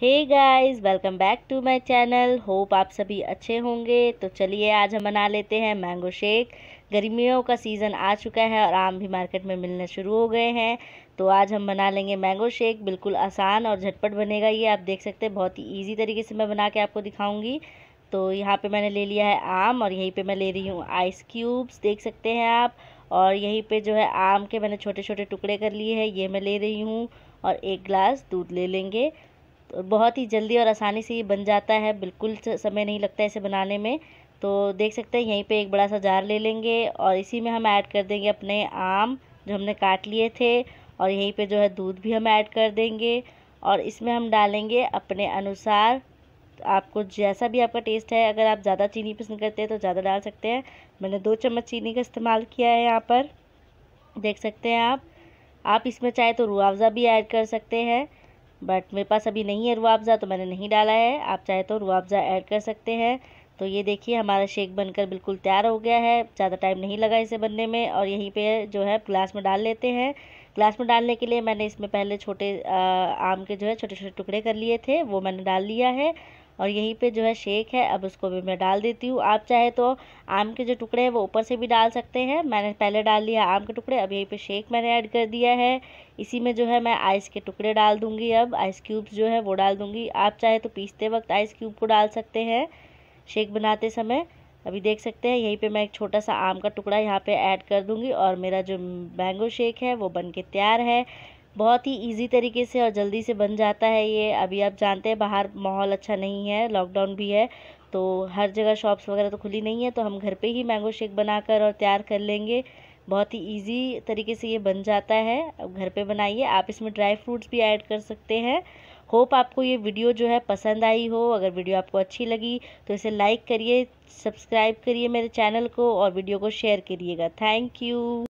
hey guys welcome back to my channel hope आप सभी अच्छे होंगे तो चलिए आज हम बना लेते हैं मैंगो शेक गर्मियों का सीज़न आ चुका है और आम भी मार्केट में मिलने शुरू हो गए हैं तो आज हम बना लेंगे मैंगो शेक बिल्कुल आसान और झटपट बनेगा ये आप देख सकते हैं बहुत ही ईजी तरीके से मैं बना के आपको दिखाऊँगी तो यहाँ पर मैंने ले लिया है आम और यहीं पर मैं ले रही हूँ आइस क्यूब्स देख सकते हैं आप और यहीं पर जो है आम के मैंने छोटे छोटे टुकड़े कर लिए हैं ये मैं ले रही हूँ और एक गिलास दूध ले लेंगे बहुत ही जल्दी और आसानी से ये बन जाता है बिल्कुल समय नहीं लगता है इसे बनाने में तो देख सकते हैं यहीं पे एक बड़ा सा जार ले लेंगे और इसी में हम ऐड कर देंगे अपने आम जो हमने काट लिए थे और यहीं पे जो है दूध भी हम ऐड कर देंगे और इसमें हम डालेंगे अपने अनुसार आपको जैसा भी आपका टेस्ट है अगर आप ज़्यादा चीनी पसंद करते हैं तो ज़्यादा डाल सकते हैं मैंने दो चम्मच चीनी का इस्तेमाल किया है यहाँ पर देख सकते हैं आप आप इसमें चाहे तो रुआवज़ा अफ़ज़ा भी ऐड कर सकते हैं बट मेरे पास अभी नहीं है रुआबज़ा तो मैंने नहीं डाला है आप चाहे तो रुआबज़ा ऐड कर सकते हैं तो ये देखिए हमारा शेक बनकर बिल्कुल तैयार हो गया है ज़्यादा टाइम नहीं लगा इसे बनने में और यहीं पे जो है ग्लास में डाल लेते हैं ग्लास में डालने के लिए मैंने इसमें पहले छोटे आम के जो है छोटे छोटे टुकड़े कर लिए थे वो मैंने डाल लिया है और यहीं पे जो है शेक है अब उसको भी मैं डाल देती हूँ आप चाहे तो आम के जो टुकड़े हैं वो ऊपर से भी डाल सकते हैं मैंने पहले डाल लिया आम के टुकड़े अब यहीं पे शेक मैंने ऐड कर दिया है इसी में जो है मैं आइस के टुकड़े डाल दूँगी अब आइस क्यूब्स जो है वो डाल दूँगी आप चाहे तो पीसते वक्त आइस क्यूब को डाल सकते हैं शेक बनाते समय अभी देख सकते हैं यहीं पे मैं एक छोटा सा आम का टुकड़ा यहाँ पे ऐड कर दूँगी और मेरा जो मैंगो शेक है वो बन के तैयार है बहुत ही इजी तरीके से और जल्दी से बन जाता है ये अभी आप जानते हैं बाहर माहौल अच्छा नहीं है लॉकडाउन भी है तो हर जगह शॉप्स वगैरह तो खुली नहीं है तो हम घर पे ही मैंगो शेक बनाकर और तैयार कर लेंगे बहुत ही इजी तरीके से ये बन जाता है अब घर पे बनाइए आप इसमें ड्राई फ्रूट्स भी ऐड कर सकते हैं होप आपको ये वीडियो जो है पसंद आई हो अगर वीडियो आपको अच्छी लगी तो इसे लाइक करिए सब्सक्राइब करिए मेरे चैनल को और वीडियो को शेयर करिएगा थैंक यू